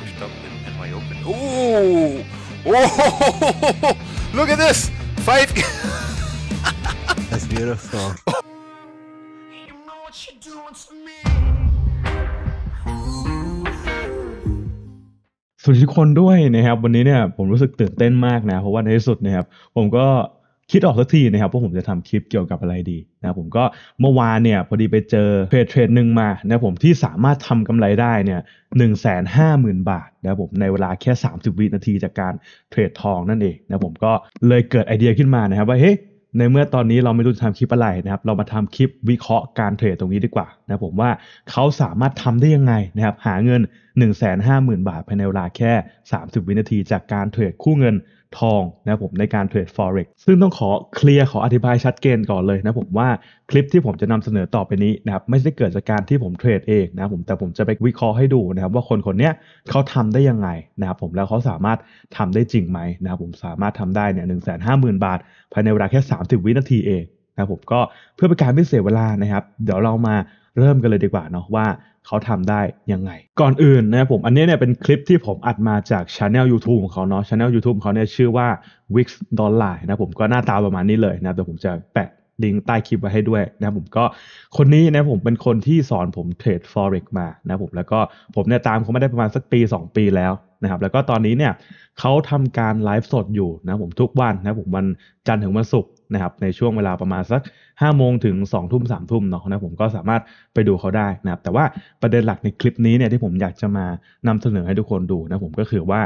pushed up in, in my open. Ooh! Oh! Ho, ho, ho, ho, Look at this! Five. That's beautiful. Oh. สวัสดีทุกคนด้วยนะครับ วันนี้เนี่ยผมรู้สึกตื่นเต้นมากนะ เพราะว่าในที่สุดนะครับผมก็คิดออกสักทีนะครับว่าผมจะทำคลิปเกี่ยวกับอะไรดีนะผมก็เมื่อวานเนี่ยพอดีไปเจอเพจเทรดหนึ่งมานะผมที่สามารถทำกำไรได้เนี่ยหนึ่งแสนห้าหมื่นบาทนะผมในเวลาแค่ 30 วินาทีจากการเทรดทองนั่นเองนะผมก็เลยเกิดไอเดียขึ้นมานะครับว่าเฮ้ในเมื่อตอนนี้เราไม่รู้จะทำคลิปอะไรนะครับเรามาทำคลิปวิเคราะห์การเทรดตรงนี้ดีกว่านะผมว่าเขาสามารถทำได้ยังไงนะครับหาเงิน1นึ่งแบาทภายในเวลาแค่ 30 วินาทีจากการเทรดคู่เงินทองนะผมในการเทรด forex ซึ่งต้องขอเคลียร์ขออธิบายชัดเจนก่อนเลยนะผมว่าคลิปที่ผมจะนำเสนอต่อไปนี้นะครับ ไม่ได้เกิดจากการที่ผมเทรดเองนะผมแต่ผมจะไปวิเคราะห์ให้ดูนะครับว่าคนคนนี้เขาทำได้ยังไงนะครับผมแล้วเขาสามารถทำได้จริงไหมนะครับผมสามารถทำได้เนี่ยหนึ่งแสนห้าหมื่นบาทภายในเวลาแค่ 30 วินาทีเองนะผมก็เพื่อเป็นการไม่เสียเวลานะครับเดี๋ยวเรามาเริ่มกันเลยดีกว่าเนาะว่าเขาทำได้ยังไง ก่อนอื่นนะครับผม อันนี้เนี่ยเป็นคลิปที่ผมอัดมาจากช anel YouTube ของเขาเนาะช anel YouTube ของเขาเนี่ยชื่อว่า Wix Dollar นะผมก็หน้าตาประมาณนี้เลยนะแต่ผมจะแปะลิงก์ใต้คลิปไว้ให้ด้วยนะผมก็คนนี้นะผมเป็นคนที่สอนผมเทรด forex มานะผมแล้วก็ผมเนี่ยตามเขามาได้ประมาณสักปี 2 ปีแล้วนะครับแล้วก็ตอนนี้เนี่ยเขาทำการไลฟ์สดอยู่นะผมทุกวันนะผมวันจันทร์ถึงวันศุกร์นะครับในช่วงเวลาประมาณสัก 5 โมงถึง2ทุ่ม3ทุ่มเนาะนะผมก็สามารถไปดูเขาได้นะครับแต่ว่าประเด็นหลักในคลิปนี้เนี่ยที่ผมอยากจะมานำเสนอให้ทุกคนดูนะผมก็คือว่า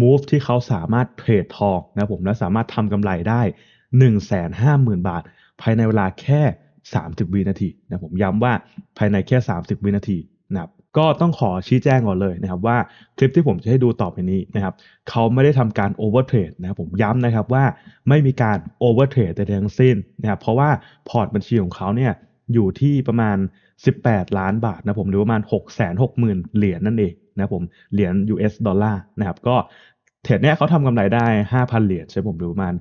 move ที่เขาสามารถเทรดทองนะผมและสามารถทำกำไรได้ 150,000 บาท ภายในเวลาแค่ 30วินาทีนะผมย้ำว่าภายในแค่ 30 วินาทีนะครับก็ต้องขอชี้แจงก่อนเลยนะครับว่าคลิปที่ผมจะให้ดูต่อไปนี้นะครับ เขาไม่ได้ทำการโอเวอร์เทรดนะครับผมย้ำนะครับว่าไม่มีการโอเวอร์เทรดแต่ทั้งสิ้นนะครับ เพราะว่าพอร์ตบัญชีของเขาเนี่ย อยู่ที่ประมาณ 18 ล้านบาทนะผม หรือประมาณ 6 6 0 0 0 0 เหรียญนั่นเองนะผม เหรียญ US ดอลลาร์นะครับก็ เทรดเนี้ยเขาทำกำไรได้ 5,000 เหรียญใช่ผมหรือประมาณ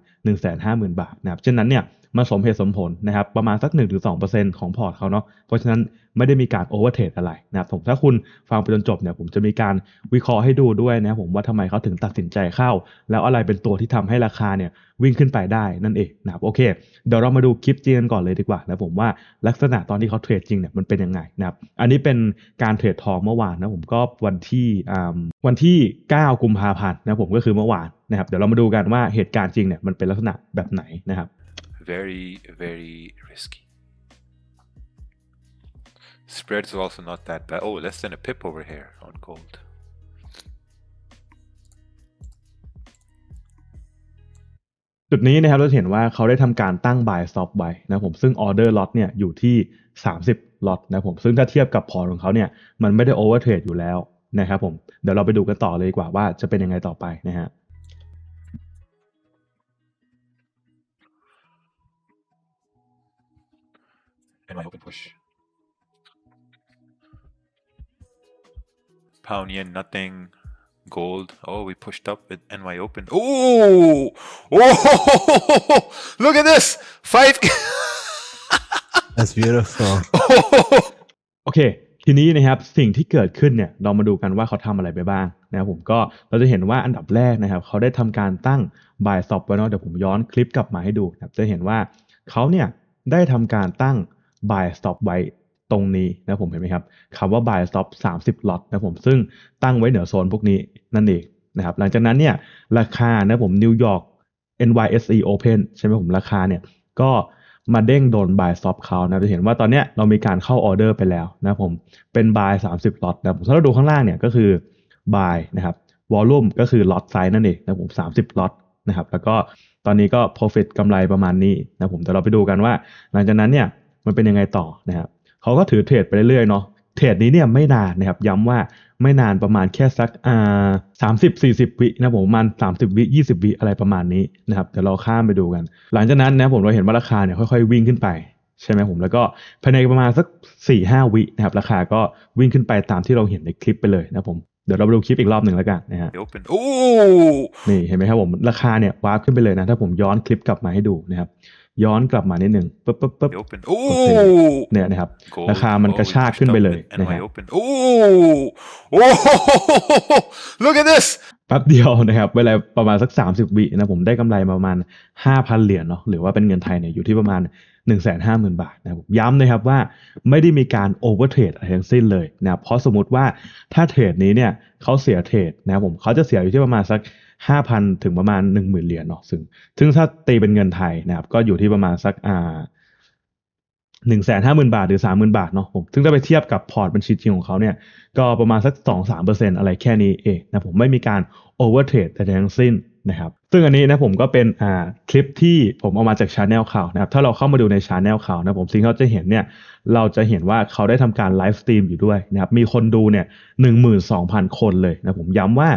150,000 บาทนะครับฉะนั้นเนี่ยมันสมเหตุสมผลนะครับประมาณสัก 1-2%ของพอร์ตเขาเนาะเพราะฉะนั้นไม่ได้มีการโอเวอร์เทรดอะไรนะครับผมถ้าคุณฟังไปจนจบเนี่ยผมจะมีการวิเคราะห์ให้ดูด้วยนะผมว่าทำไมเขาถึงตัดสินใจเข้า แล้วอะไรเป็นตัวที่ทำให้ราคาเนี่ยวิ่งขึ้นไปได้นั่นเองนะครับโอเคเดี๋ยวเรามาดูคลิปจริงกันก่อนเลยดีกว่านะผมว่าลักษณะตอนที่เขาเทรดจริงเนี่ยมันเป็นยังไงนะครับอันนี้เป็นการเทรดทองเมื่อวานนะผมก็วันที่วันที่ 9 กุมภาพันธ์นะผมก็คือเมื่อวานนะครับเดี๋ยวเรามาดูกันว่าเหตุการณ์จริงเนี่ยมันเป็นลักษณะแบบไหนนะครับ very, very risky. Spreads are also not that bad. Oh, less than a pip over here on gold. จุดนี้นะครับเราเห็นว่าเขาได้ทำการตั้ง buy stop ไว้นะผมซึ่ง order lot เนี่ยอยู่ที่ 30 lot นะผมซึ่งถ้าเทียบกับพอร์ตของเขาเนี่ย มันไม่ได้ over trade อยู่แล้วนะครับผม เดี๋ยวเราไปดูกันต่อเลยดีกว่าว่าจะเป็นยังไงต่อไปนะฮะเ n ็น w open push pound yen nothing gold oh we pushed up with ny open oh oh Oh! look at this five that's beautiful okay. ทีนี้นะครับสิ่งที่เกิดขึ้นเนี่ยเรามาดูกันว่าเขาทำอะไรไปบ้างนะครับผมก็เราจะเห็นว่าอันดับแรกนะครับเขาได้ทำการตั้งบาย s อบไว้เนาะเดี๋ยวผมย้อนคลิปกลับมาให้ดูนะจะเห็นว่าเขาเนี่ยได้ทำการตั้ง buy stop ไว้ตรงนี้นะผม เห็นไหมครับคำว่า buy stop 30ล็อตนะผม ซึ่งตั้งไว้เหนือโซนพวกนี้นั่นเองนะครับ หลังจากนั้นเนี่ยราคานะผมนิวยอร์ก NYSE Open ใช่ไหมผมราคาเนี่ยก็มาเด้งโดน buy stop เขานะจะเห็นว่าตอนเนี้ยเรามีการเข้าออเดอร์ไปแล้วนะผมเป็น buy 30ล็อตนะผมถ้าเราดูข้างล่างเนี่ยก็คือ buy นะครับวอลลุ่มก็คือล็อตไซส์นั่นเองนะผม30ล็อตนะครับแล้วก็ตอนนี้ก็ profit กำไรประมาณนี้นะผมเดี๋ยวเราไปดูกันว่า หลังจากนั้นเนี่ยมันเป็นยังไงต่อนะครับเขาก็ถือเทรดไปเรื่อยๆเนาะเทรดนี้เนี่ยไม่นานนะครับ ย้ำว่าไม่นานประมาณแค่สักอ่าสามสิบสี่สิบวินะผมมันสามสิบวิยี่สิบวิอะไรประมาณนี้นะครับเดี๋ยวเราข้ามไปดูกัน หลังจากนั้นนะผมเราเห็นว่าราคาเนี่ยค่อย ๆวิ่งขึ้นไป ใช่ไหมผมแล้วก็ภายในประมาณสักสี่ห้าวินะครับ ราคาก็วิ่งขึ้นไปตามที่เราเห็นในคลิปไปเลยนะผมเดี๋ยวเราไปดูคลิปอีกรอบหนึ่งแล้วกันนะฮะเดี๋ยวเป็นโอ้นี่เห็นไหมครับผมราคาเนี่ยวาร์ปขึ้นไปเลยนะ ถ้าผมย้อนคลิปกลับมาให้ดูนะครับย้อนกลับมานิดหนึ่งปึ๊บปึ๊บปึ๊บเนี่ยนะครับราคามันกระชากขึ้นไปเลยนะครับโอ้โห look at this แป๊บเดียวนะครับเวลาประมาณสัก 30วินะผมได้กำไรประมาณ 5,000 เหรียญเนาะหรือว่าเป็นเงินไทยเนี่ยอยู่ที่ประมาณ 150,000 บาทนะครับย้ำนะครับว่าไม่ได้มีการโอเวอร์เทรดอะไรทั้งสิ้นเลยนะเพราะสมมติว่าถ้าเทรดนี้เนี่ยเขาเสียเทรดนะครับผมเขาจะเสียอยู่ที่ประมาณสัก5,000 ถึงประมาณ 10,000เหรียญเนาะซึ่งซึ่งถ้าตีเป็นเงินไทยนะครับ ก็อยู่ที่ประมาณสักอ่าหนึ่งแสนห้าหมื่นบาท หรือสามหมื่นบาทเนาะผมซึ่งถ้าไปเทียบกับพอร์ตบัญชีจริงของเขาเนี่ย ก็ประมาณสักสองสามเปอร์เซ็นอะไรแค่นี้เองนะผมไม่มีการโอเวอร์เทรดแต่ทั้งสิ้นนะครับซึ่งอันนี้นะผมก็เป็นอ่าคลิปที่ผมเอามาจากชาแนลข่าวนะครับถ้าเราเข้ามาดูในชาแนลข่าวนะผมสิ่งที่เราจะเห็นเนี่ยเราจะเห็นว่าเขาได้ทำการไลฟ์สตรีมอยู่ด้วยนะครับมีคนดูเนี่ยหนึ่งหมื่นสองพันคนเลยนะผมย้ำว่า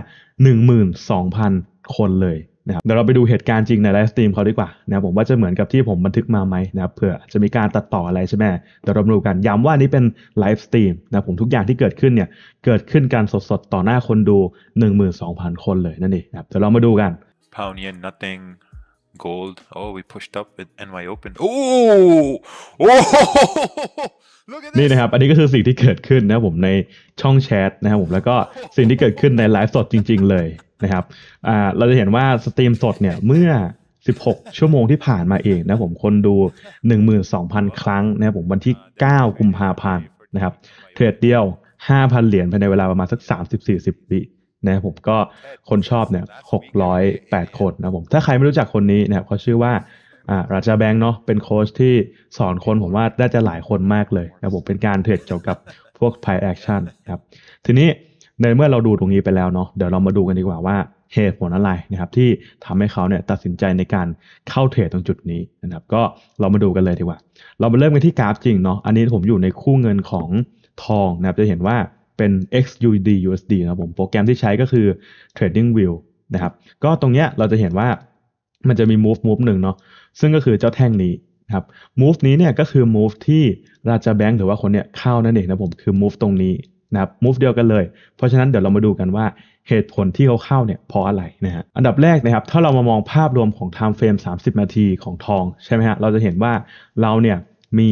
หนึ่งหมื่นสองพันคนเลยนะครับเดี๋ยวเราไปดูเหตุการณ์จริงในไลฟ์สตรีมเขาดีกว่านะผมว่าจะเหมือนกับที่ผมบันทึกมาไหมนะครับเผื่อจะมีการตัดต่ออะไรใช่ไหมเดี๋ยวเราดูกัน ย้ำว่านี่เป็นไลฟ์สตรีมนะผมทุกอย่างที่เกิดขึ้นเนี่ย เกิดขึ้นการสดๆต่อหน้าคนดู 12,000 คนเลยนั่นเองครับเดี๋ยวเรามาดูกัน p o u n d e r nothing gold oh we pushed up with NY Open อ h oh นี่นะครับอันนี้ก็คือสิ่งที่เกิดขึ้นนะผมในช่องแชทนะครับผมแล้วก็สิ่งที่เกิดขึ้นในไลฟ์สดจริงๆ เลยนะครับเราจะเห็นว่าสตรีมสดเนี่ยเมื่อ 16 ชั่วโมงที่ผ่านมาเองนะผมคนดู 12,000 ครั้งนะผมวันที่ 9 กุมภาพันธ์นะครับเทรดเดียว 5,000 เหรียญภายในเวลาประมาณสัก 30-40วินะผมก็คนชอบเนี่ย 608 คนนะผมถ้าใครไม่รู้จักคนนี้นะครับเขาชื่อว่าราชาแบงค์เนาะเป็นโค้ชที่สอนคนผมว่าน่าจะหลายคนมากเลยนะผมเป็นการเทรดเกี่ยวกับพวกไพแอคชั่นครับทีนี้ในเมื่อเราดูตรงนี้ไปแล้วเนาะเดี๋ยวเรามาดูกันดีกว่าว่า เหตุผลอะไรนะครับที่ทำให้เขาเนี่ยตัดสินใจในการเข้าเทรดตรงจุดนี้นะครับก็เรามาดูกันเลยดีกว่า เรามาเริ่มกันที่กราฟจริงเนาะอันนี้ผมอยู่ในคู่เงินของทองนะครับจะเห็นว่าเป็น XUD USD นะผมโปรแกรมที่ใช้ก็คือ Trading View นะครับก็ตรงเนี้ยเราจะเห็นว่ามันจะมี move move หนึ่งเนาะซึ่งก็คือเจ้าแท่งนี้นะครับ move นี้เนี่ยก็คือ move ที่ราชาแบงค์หรือว่าคนเนี่ยเข้านั่นเองนะผมคือ move ตรงนี้นะครับมูฟเดียวกันเลยเพราะฉะนั้นเดี๋ยวเรามาดูกันว่าเหตุผลที่เขาเข้าเนี่ยเพราะอะไรนะฮะอันดับแรกนะครับถ้าเรามามองภาพรวมของไทม์เฟรม30นาทีของทองใช่ไหมฮะเราจะเห็นว่าเราเนี่ยมี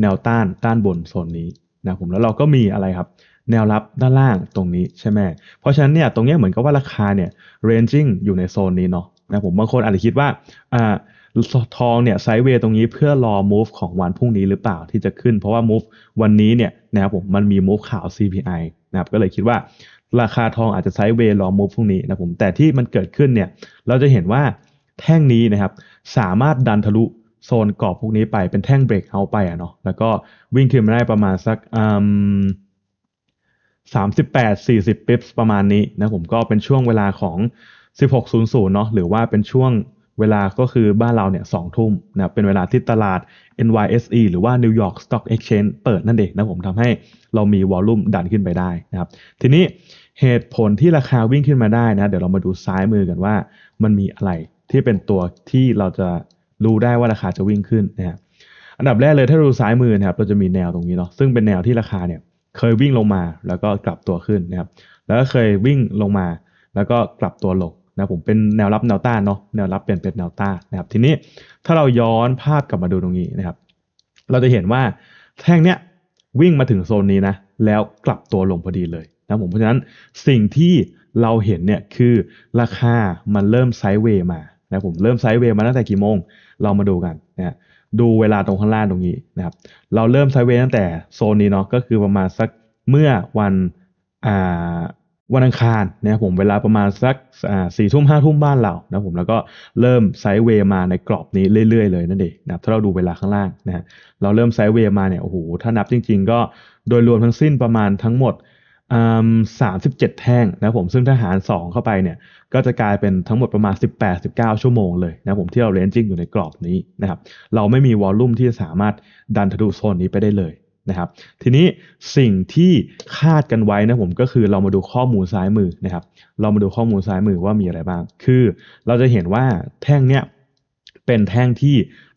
แนวต้านด้านบนโซนนี้นะผมแล้วเราก็มีอะไรครับ แนวรับด้านล่างตรงนี้ใช่ไหมเพราะฉะนั้นเนี่ยตรงนี้เหมือนกับว่าราคาเนี่ย ranging อยู่ในโซนนี้เนาะนะผมบางคนอาจจะคิดว่าอ่าทองเนี่ยไซด์เวย์ตรงนี้เพื่อรอ move ของวันพรุ่งนี้หรือเปล่าที่จะขึ้นเพราะว่า move วันนี้เนี่ยนะครับผมมันมี move ข่าว CPI นะครับก็เลยคิดว่า ราคาทองอาจจะไซด์เวย์รอ move พรุ่งนี้นะผมแต่ที่มันเกิดขึ้นเนี่ยเราจะเห็นว่าแท่งนี้นะครับ สามารถดันทะลุโซนกรอบพวกนี้ไปเป็นแท่งเบรกเอาไปอะเนาะแล้วก็วิ่งขึ้นมาได้ประมาณสักอืมสามสิบแปดสี่สิบปิปประมาณนี้นะผมก็เป็นช่วงเวลาของ 1600เนาะหรือว่าเป็นช่วงเวลาก็คือบ้านเราเนี่ยสองทุ่มนะเป็นเวลาที่ตลาด NYSE หรือว่า New York Stock Exchange เปิดนั่นเองนะผมทำให้เรามีวอลลุ่มดันขึ้นไปได้นะครับทีนี้เหตุผลที่ราคาวิ่งขึ้นมาได้นะเดี๋ยวเรามาดูซ้ายมือกันว่ามันมีอะไรที่เป็นตัวที่เราจะรู้ได้ว่าราคาจะวิ่งขึ้นนะครับอันดับแรกเลยถ้าดูซ้ายมือนะครับเราจะมีแนวตรงนี้เนาะซึ่งเป็นแนวที่ราคาเนี่ยเคยวิ่งลงมา แล้วก็กลับตัวขึ้นนะครับแล้วก็เคยวิ่งลงมา แล้วก็กลับตัวลงนะผมเป็นแนวรับแนวต้านเนาะ แนวรับเปลี่ยนเป็นแนวต้านนะครับทีนี้ถ้าเราย้อนภาพกลับมาดูตรงนี้นะครับ เราจะเห็นว่าแท่งเนี้ยวิ่งมาถึงโซนนี้นะ แล้วกลับตัวลงพอดีเลยนะผมเพราะฉะนั้นสิ่งที่เราเห็นเนี่ยคือราคามันเริ่มไซด์เวย์มานะผมเริ่มไซด์เวย์มาตั้งแต่กี่โมง เรามาดูกันนะดูเวลาตรงข้างล่างตรงนี้นะครับเราเริ่มไซด์เวย์ตั้งแต่โซนนี้เนาะก็คือประมาณสักเมื่อวันอ่าวันอังคารนะครับผมเวลาประมาณสักสี่ทุ่มห้าทุ่มบ้านเรานะผมแล้วก็เริ่มไซด์เวย์มาในกรอบนี้เรื่อย ๆ เลยนั่นเองนะถ้าเราดูเวลาข้างล่างนะฮะเราเริ่มไซด์เวย์มาเนี่ยโอ้โหถ้านับจริงๆ ก็โดยรวมทั้งสิ้นประมาณทั้งหมดสามสิบเจ็ดแท่งนะผมซึ่งถ้าหาร 2 เข้าไปเนี่ยก็จะกลายเป็นทั้งหมดประมาณ 18-19 ชั่วโมงเลยนะผมที่เราเลนจิ้งอยู่ในกรอบนี้นะครับเราไม่มีวอลลุ่มที่จะสามารถดันทะลุโซนนี้ไปได้เลยนะครับทีนี้สิ่งที่คาดกันไว้นะผมก็คือเรามาดูข้อมูลซ้ายมือนะครับเรามาดูข้อมูลซ้ายมือว่ามีอะไรบ้างคือเราจะเห็นว่าแท่งเนี้ยเป็นแท่งที่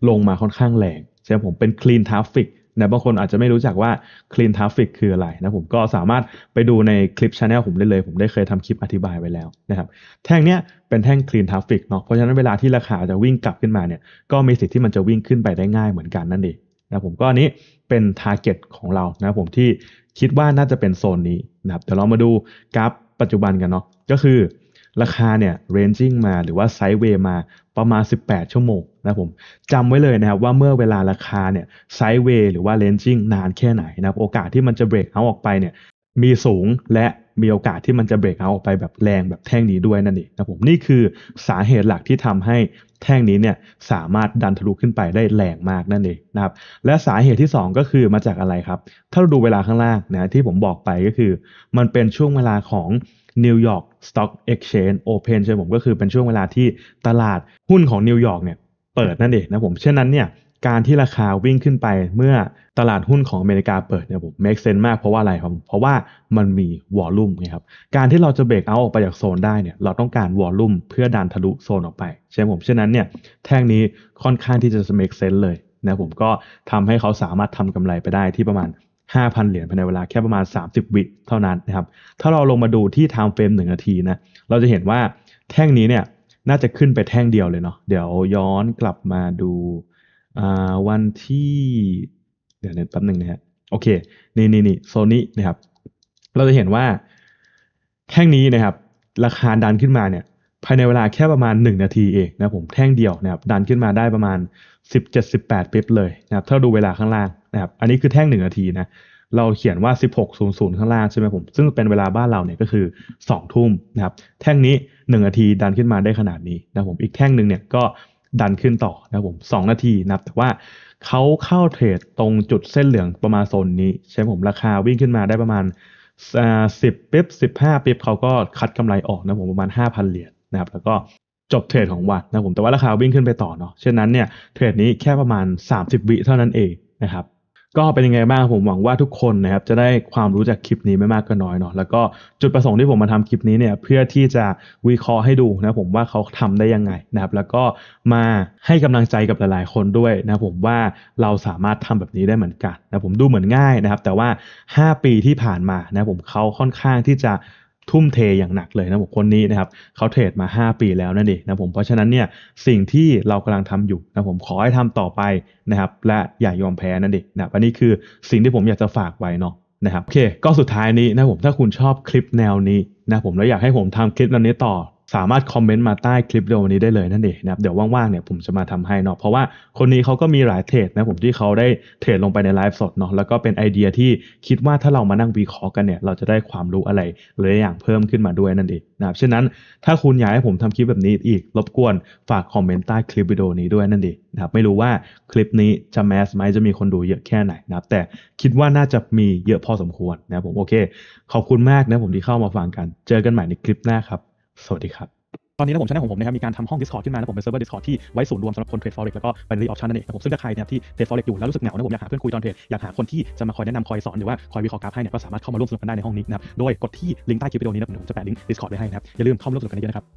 ลงมาค่อนข้างแรงใช่ไหมผมเป็น clean traffic นะบางคนอาจจะไม่รู้จักว่า clean traffic คืออะไรนะผมก็สามารถไปดูในคลิปชาแนลผมได้เลย ผมได้เคยทำคลิปอธิบายไว้แล้วนะครับแท่งเนี้ยเป็นแท่ง clean traffic เนาะเพราะฉะนั้นเวลาที่ราคาจะวิ่งกลับขึ้นมาเนี่ยก็มีสิทธิ์ที่มันจะวิ่งขึ้นไปได้ง่ายเหมือนกันนั่นเองะผมก็อันนี้เป็น target ของเรานะผมที่คิดว่าน่าจะเป็นโซนนี้นะครับเดี๋ยวเรามาดูกราฟปัจจุบันกันเนาะก็คือราคาเนี่ย ranging มาหรือว่าไซด์เวย์มาประมาณ 18 ชั่วโมงนะผมจำไว้เลยนะครับว่าเมื่อเวลาราคาเนี่ยไซด์เวย์หรือว่า ranging นานแค่ไหนนะครับ โอกาสที่มันจะเบรกเอาออกไปเนี่ย มีสูงและมีโอกาสที่มันจะเบรกเอาออกไปแบบแรงแบบแท่งนี้ด้วยนั่นเองนะผมนี่คือสาเหตุหลักที่ทำให้แท่งนี้เนี่ยสามารถดันทะลุขึ้นไปได้แรงมากนั่นเองนะครับและสาเหตุที่ 2 ก็คือมาจากอะไรครับ ถ้าเราดูเวลาข้างล่างนะที่ผมบอกไปก็คือ มันเป็นช่วงเวลาของนิวยอร์กสต็อกเอ็กชแนนโอเพนใช่ผมก็คือเป็นช่วงเวลาที่ตลาดหุ้นของนิวยอร์กเนี่ยเปิดนั่นเองนะผมเช่นนั้นเนี่ยการที่ราคาวิ่งขึ้นไปเมื่อตลาดหุ้นของอเมริกาเปิดเนี่ยผม make sense มากเพราะว่าอะไรครับเพราะว่ามันมีวอลลุ่มนะครับการที่เราจะเบรกเอาออกไปจากโซนได้เนี่ยเราต้องการวอลลุ่มเพื่อดันทะลุโซนออกไปใช่ไหมผมฉะนั้นเนี่ยแท่งนี้ค่อนข้างที่จะ make sense เลยนะผมก็ทำให้เขาสามารถทำกำไรไปได้ที่ประมาณ 5,000 เหรียญภายในเวลาแค่ประมาณ 30 วิเท่านั้นนะครับถ้าเราลงมาดูที่์เฟรมหนึ่1นาทีนะเราจะเห็นว่าแท่งนี้เนี่ยน่าจะขึ้นไปแท่งเดียวเลยเนาะเดี๋ยวย้อนกลับมาดูวันที่เดี๋ยวนแป๊บหนึ่งนะฮะโอเคนี่นี่นี่โซนี่นะครับเราจะเห็นว่าแท่งนี้นะครับราคาดันขึ้นมาเนี่ยภายในเวลาแค่ประมาณ 1 นาทีเองนะผมแท่งเดียวนะครับดันขึ้นมาได้ประมาณ17-18เปเปเลยนะครับถ้าดูเวลาข้างล่างนะครับอันนี้คือแท่ง1นาทีนะเราเขียนว่า 16.00ข้างล่างใช่ไหมผมซึ่งเป็นเวลาบ้านเราเนี่ยก็คือ2ทุ่มนะครับ แท่งนี้1นาทีดันขึ้นมาได้ขนาดนี้นะผมอีกแท่งหนึ่งเนี่ยก็ดันขึ้นต่อนะครับผมสองนาทีนะครับ แต่ว่าเขาเข้าเทรดตรงจุดเส้นเหลืองประมาณโซนนี้ ใช่ผมราคาวิ่งขึ้นมาได้ประมาณสิบปิ๊บสิบห้าปิ๊บเขาก็คัดกำไรออกนะผมประมาณห้าพันเหรียญนะครับแล้วก็จบเทรดของวันนะผมแต่ว่าราคาวิ่งขึ้นไปต่อเนาะเช่นนั้นเนี่ยเทรดนี้แค่ประมาณ 30วิเท่านั้นเอง นะครับก็เป็นยังไงบ้างผมหวังว่าทุกคนนะครับจะได้ความรู้จากคลิปนี้ไม่มากก็น้อยเนาะแล้วก็จุดประสงค์ที่ผมมาทำคลิปนี้เนี่ยเพื่อที่จะวิเคราะห์ให้ดูนะผมว่าเขาทำได้ยังไงนะครับแล้วก็มาให้กำลังใจกับหลายๆคนด้วยนะผมว่าเราสามารถทำแบบนี้ได้เหมือนกันนะผมดูเหมือนง่ายนะครับ แต่ว่า 5 ปีที่ผ่านมานะผมเขาค่อนข้างที่จะทุ่มเทอย่างหนักเลยนะผมคนนี้นะครับเขาเทรดมา 5 ปีแล้วนั่นเองนะผม เพราะฉะนั้นเนี่ย สิ่งที่เรากำลังทำอยู่นะผมขอให้ทำต่อไปนะครับและอย่ายอมแพ้นั่นเองนะอันนี้คือสิ่งที่ผมอยากจะฝากไว้เนาะนะครับโอเคก็สุดท้ายนี้นะผมถ้าคุณชอบคลิปแนวนี้นะผมแล้วอยากให้ผมทำคลิปแนวนี้ต่อสามารถคอมเมนต์มาใต้คลิปเดียววันนี้ได้เลยนั่นเองนะครับเดี๋ยวว่างๆเนี่ยผมจะมาทำให้เนาะเพราะว่าคนนี้เขาก็มีหลายเทรดนะผมที่เขาได้เทรดลงไปในไลฟ์สดเนาะแล้วก็เป็นไอเดียที่คิดว่าถ้าเรามานั่งวิเคราะห์กันเนี่ย เราจะได้ความรู้อะไรหลายอย่างเพิ่มขึ้นมาด้วยนั่นเองนะครับฉะนั้นถ้าคุณอยากให้ผมทำคลิปแบบนี้อีกรบกวนฝากคอมเมนต์ใต้คลิปวิดีโอนี้ด้วยนั่นเองนะครับไม่รู้ว่าคลิปนี้จะแมสไหมจะมีคนดูเยอะแค่ไหนนะครับแต่คิดว่าน่าจะมีเยอะพอสมควรนะครับผมโอเคขอบคุณมากนะผมที่เข้ามาฟังกันเจอกันใหม่ในคลิปหน้าครับสวัสดีครับ ตอนนี้นะผมชั้นของผมนะครับ มีการทำห้อง Discord ขึ้นมาแ้ะผม เป็นเซิร์ฟเวอร์ Discord ที่ไว้ศูนย์รวมสำหรับคนเทรด forex แล้วก็เป็นรีออ t i นนั่นเองนะผม ซึ่งถ้าใครเนี่ยที่เทรด forex อยู่แล้วรู้สึกเหงานะผม อยากหาเพื่อนคุยตอนเทรด อยากหาคนที่จะมาคอยแนะนำคอยสอน หรือว่าคอยวิเคราะห์กราฟให้เนี่ย ก็สามารถเข้ามาร่วมสนุกกันได้ในห้องนี้นะครับ โดยกดที่ลิงก์ใต้คลิปวิดีโอนี้นะผมจะแปะลิงก์ Discord ไว้ให้นะครับ อย่าลืมเข้ามาร่วมสนุกกันเยอะๆนะครับ